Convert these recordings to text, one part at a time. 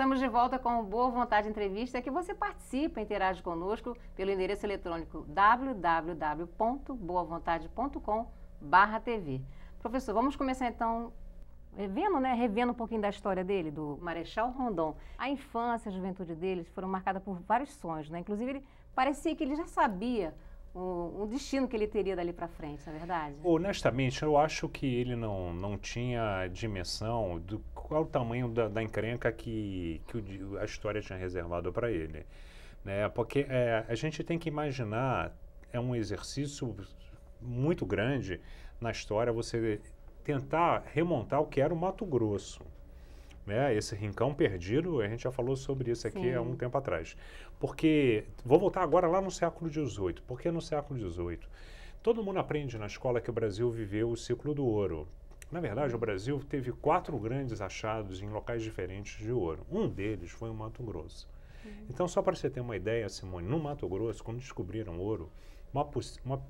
Estamos de volta com o Boa Vontade Entrevista, que você participa, interage conosco pelo endereço eletrônico www.boavontade.com/tv. Professor, vamos começar então revendo, eh, né, revendo um pouquinho da história dele, do Marechal Rondon. A infância, a juventude deles foram marcadas por vários sonhos, né? Inclusive ele parecia que ele já sabia um, destino que ele teria dali para frente, na é verdade? Honestamente, eu acho que ele não, não tinha dimensão do qual o tamanho da, da encrenca que, que o, a história tinha reservado para ele. Né? Porque é, a gente tem que imaginar, é um exercício muito grande na história você tentar remontar o que era o Mato Grosso né? Esse rincão perdido, a gente já falou sobre isso aqui Sim. há um tempo atrás. Porque, vou voltar agora lá no século XVIII. Por que no século XVIII? Todo mundo aprende na escola que o Brasil viveu o ciclo do ouro. Na verdade, o Brasil teve quatro grandes achados em locais diferentes de ouro. Um deles foi o Mato Grosso. Uhum. Então, só para você ter uma ideia, Simone, no Mato Grosso, quando descobriram ouro, uma, uma,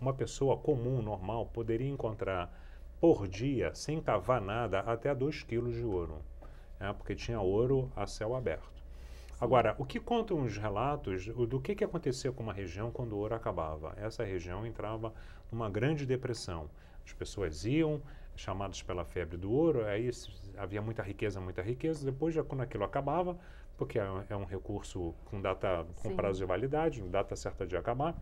uma pessoa comum, normal, poderia encontrar por dia, sem cavar nada, até 2 quilos de ouro, né? porque tinha ouro a céu aberto. Agora, o que contam os relatos do que, que acontecia com uma região quando o ouro acabava? Essa região entrava numa grande depressão. As pessoas iam, chamadas pela febre do ouro, aí havia muita riqueza, muita riqueza. Depois, já quando aquilo acabava, porque é, é, um recurso com data, com Sim. prazo de validade, data certa de acabar,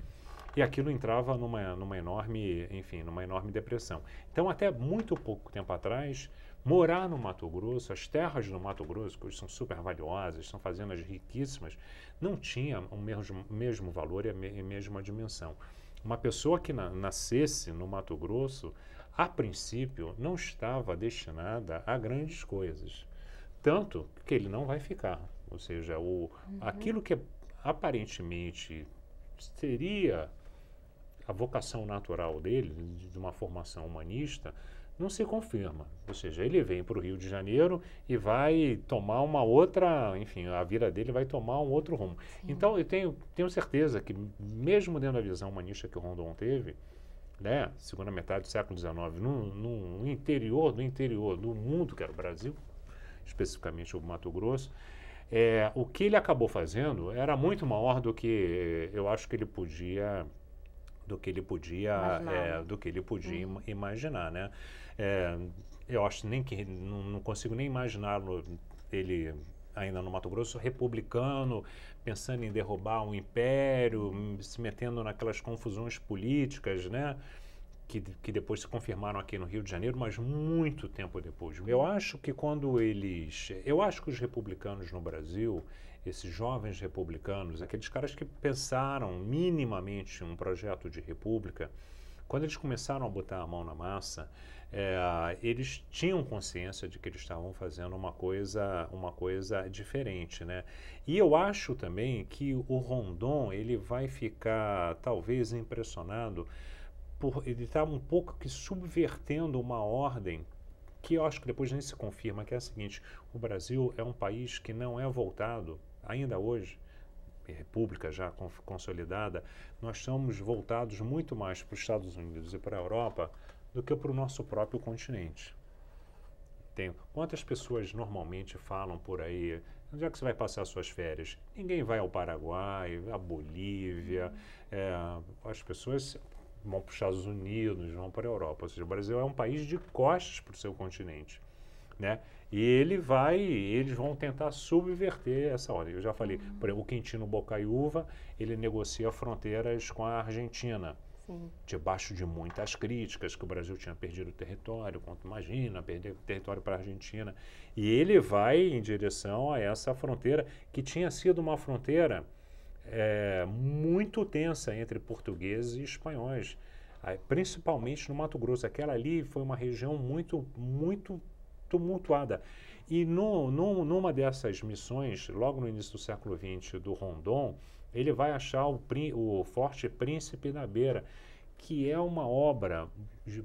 e aquilo entrava numa, numa enorme, enfim, numa enorme depressão. Então, até muito pouco tempo atrás, morar no Mato Grosso, as terras do Mato Grosso, que hoje são super valiosas, são fazendas riquíssimas, não tinha o mesmo, mesmo valor e a, me, mesma dimensão. Uma pessoa que na, nascesse no Mato Grosso, a princípio, não estava destinada a grandes coisas. Tanto que ele não vai ficar. Ou seja, o, uhum. aquilo que aparentemente seria a vocação natural dele, de uma formação humanista, não se confirma. Ou seja, ele vem para o Rio de Janeiro e vai tomar uma outra, enfim, a vida dele vai tomar um outro rumo. Sim. Então, eu tenho, tenho certeza que, mesmo dentro da visão humanista que o Rondon teve, né, segunda metade do século XIX, no, no interior do interior do mundo, que era o Brasil, especificamente o Mato Grosso, é, o que ele acabou fazendo era muito maior do que eh, eu acho que ele podia do que ele podia é, né? do que ele podia uhum. imaginar né é, eu acho nem que não, não consigo nem imaginar lo ele ainda no Mato Grosso republicano pensando em derrubar um império hum, se metendo naquelas confusões políticas né que, que depois se confirmaram aqui no Rio de Janeiro, mas muito tempo depois. Eu acho que quando eles. Eu acho que os republicanos no Brasil, esses jovens republicanos, aqueles caras que pensaram minimamente um projeto de república, quando eles começaram a botar a mão na massa, é, eles tinham consciência de que eles estavam fazendo uma coisa, uma coisa diferente, né? E eu acho também que o Rondon ele vai ficar talvez impressionado por ele está um pouco que subvertendo uma ordem que eu acho que depois nem se confirma, que é a seguinte: o Brasil é um país que não é voltado, ainda hoje, república já consolidada, nós estamos voltados muito mais para os Estados Unidos e para a Europa do que para o nosso próprio continente. Tem, quantas pessoas normalmente falam por aí, onde é que você vai passar suas férias? Ninguém vai ao Paraguai, à Bolívia. É, as pessoas vão para os Estados Unidos, vão para a Europa. Ou seja, o Brasil é um país de costas para o seu continente. Né? E ele vai, eles vão tentar subverter essa ordem. Eu já falei, uhum. por exemplo, o Quintino Bocaiúva, ele negocia fronteiras com a Argentina. Sim. Debaixo de muitas críticas, que o Brasil tinha perdido território, quanto imagina, perder território para a Argentina. E ele vai em direção a essa fronteira, que tinha sido uma fronteira é, muito tensa entre portugueses e espanhóis, principalmente no Mato Grosso. Aquela ali foi uma região muito, muito tumultuada. E no, no, numa dessas missões, logo no início do século XX, do Rondon, ele vai achar o, o Forte Príncipe da Beira, que é uma obra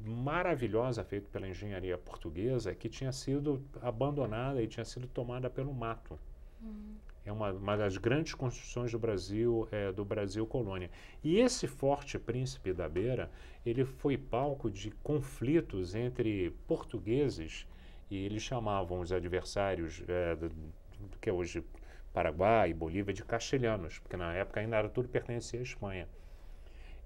maravilhosa feita pela engenharia portuguesa, que tinha sido abandonada e tinha sido tomada pelo mato. Uhum. É uma, uma das grandes construções do Brasil, é, do Brasil colônia. E esse forte príncipe da beira, ele foi palco de conflitos entre portugueses e eles chamavam os adversários é, do, do que é hoje Paraguai e Bolívia de castelhanos, porque na época ainda era tudo pertencia à Espanha.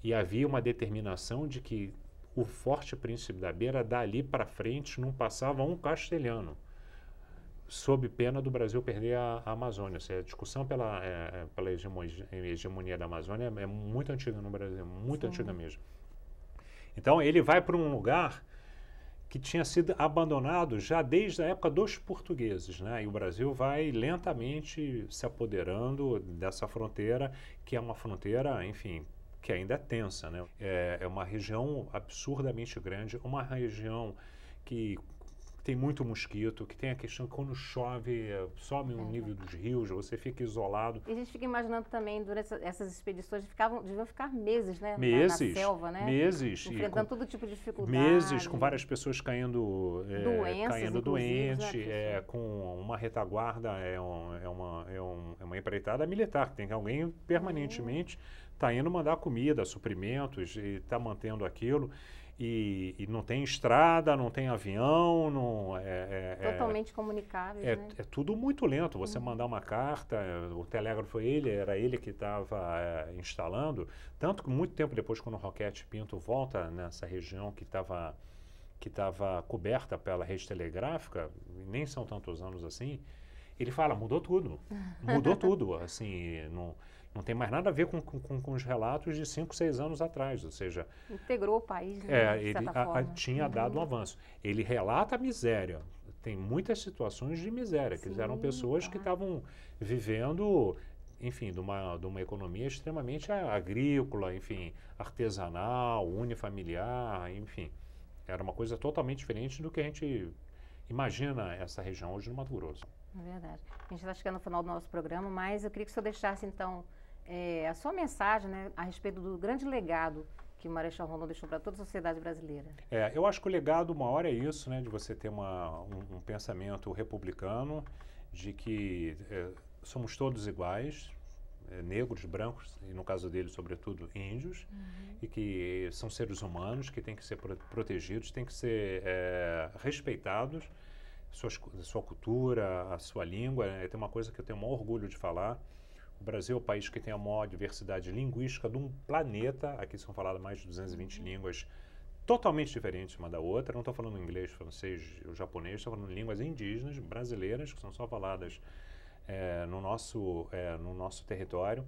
E havia uma determinação de que o forte príncipe da beira dali para frente não passava um castelhano sob pena do Brasil perder a, a Amazônia. Seja, a discussão pela, é, é pela hegemonia, hegemonia, da Amazônia é muito antiga no Brasil, muito Sim. antiga mesmo. Então ele vai para um lugar que tinha sido abandonado já desde a época dos portugueses, né? E o Brasil vai lentamente se apoderando dessa fronteira, que é uma fronteira, enfim, que ainda é tensa, né? É, é uma região absurdamente grande, uma região que que tem muito mosquito, que tem a questão que quando chove, eh, some o um é. nível dos rios, você fica isolado. E a gente fica imaginando também, durante essas expedições, ficavam, deviam ficar meses, né? Meses. Na, na selva, né? Meses. Enfrentando com, todo tipo de dificuldade. Meses, com várias pessoas caindo, é, Doenças, caindo né, doente, né? é, com uma retaguarda, é, um, é, uma, é, um, é uma empreitada militar, que tem alguém permanentemente está uhum. indo mandar comida, suprimentos, e está mantendo aquilo. E, e, não tem estrada, não tem avião, não é, é, é totalmente é, comunicável. É, né? é, tudo muito lento. Você uhum. mandar uma carta, o telégrafo ele era ele que estava é, instalando, tanto que muito tempo depois quando o Roquete Pinto volta nessa região que estava que estava coberta pela rede telegráfica, nem são tantos anos assim, ele fala mudou tudo, mudou tudo, assim não não tem mais nada a ver com, com, com os relatos de 5, 6 anos atrás, ou seja... Integrou o país, né, é, ele a, a, tinha uhum. dado um avanço. Ele relata a miséria. Tem muitas situações de miséria, Sim, que eram pessoas tá. que estavam vivendo, enfim, de uma, de uma economia extremamente agrícola, enfim, artesanal, unifamiliar, enfim. Era uma coisa totalmente diferente do que a gente imagina essa região hoje no Mato Grosso. É verdade. A gente está chegando no final do nosso programa, mas eu queria que o senhor deixasse, então, é, a sua mensagem né, a respeito do grande legado que o Marechal Rondon deixou para toda a sociedade brasileira. É, eu acho que o legado maior é isso, né, de você ter uma, um, um pensamento republicano de que é, somos todos iguais, é, negros, brancos e no caso dele, sobretudo, índios, uhum. e que são seres humanos que têm que ser pro protegidos, têm que ser é, respeitados. Suas, sua cultura, a sua língua, é, tem uma coisa que eu tenho um orgulho de falar, o Brasil é o país que tem a maior diversidade linguística do planeta. Aqui são faladas mais de 220 uhum. línguas totalmente diferentes uma da outra. Não estou falando inglês, francês, ou japonês, estou falando línguas indígenas, brasileiras, que são só faladas é, no, nosso, é, no nosso território.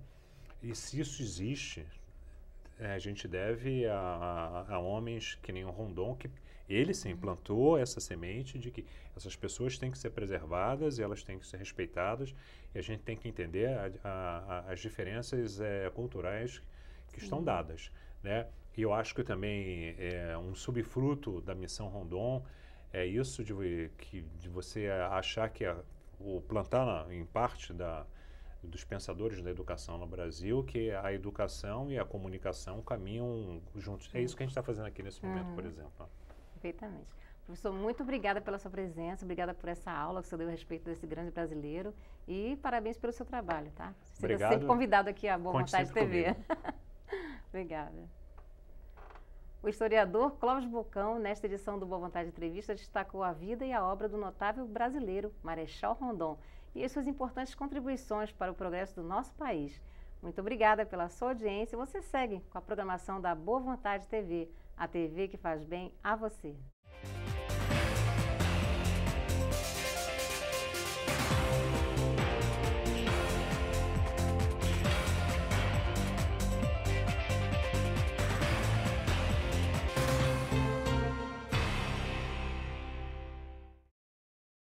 E se isso existe, é, a gente deve a, a, a homens que nem o Rondon, que ele sim plantou essa semente de que essas pessoas têm que ser preservadas e elas têm que ser respeitadas e a gente tem que entender a, a, a, as diferenças é, culturais que sim. estão dadas, né? E eu acho que também é um subfruto da missão Rondon é isso de, que, de você achar que a, o plantar na, em parte da, dos pensadores da educação no Brasil que a educação e a comunicação caminham juntos. É isso que a gente está fazendo aqui nesse momento, por é. exemplo perfeitamente. Professor, muito obrigada pela sua presença, obrigada por essa aula que você deu a respeito desse grande brasileiro e parabéns pelo seu trabalho, tá? Você tá Obrigado. sempre convidado aqui à Boa Conte Vontade TV. obrigada. O historiador Clóvis Bocão, nesta edição do Boa Vontade Entrevista, destacou a vida e a obra do notável brasileiro Marechal Rondon e as suas importantes contribuições para o progresso do nosso país. Muito obrigada pela sua audiência. Você segue com a programação da Boa Vontade TV a tv que faz bem a você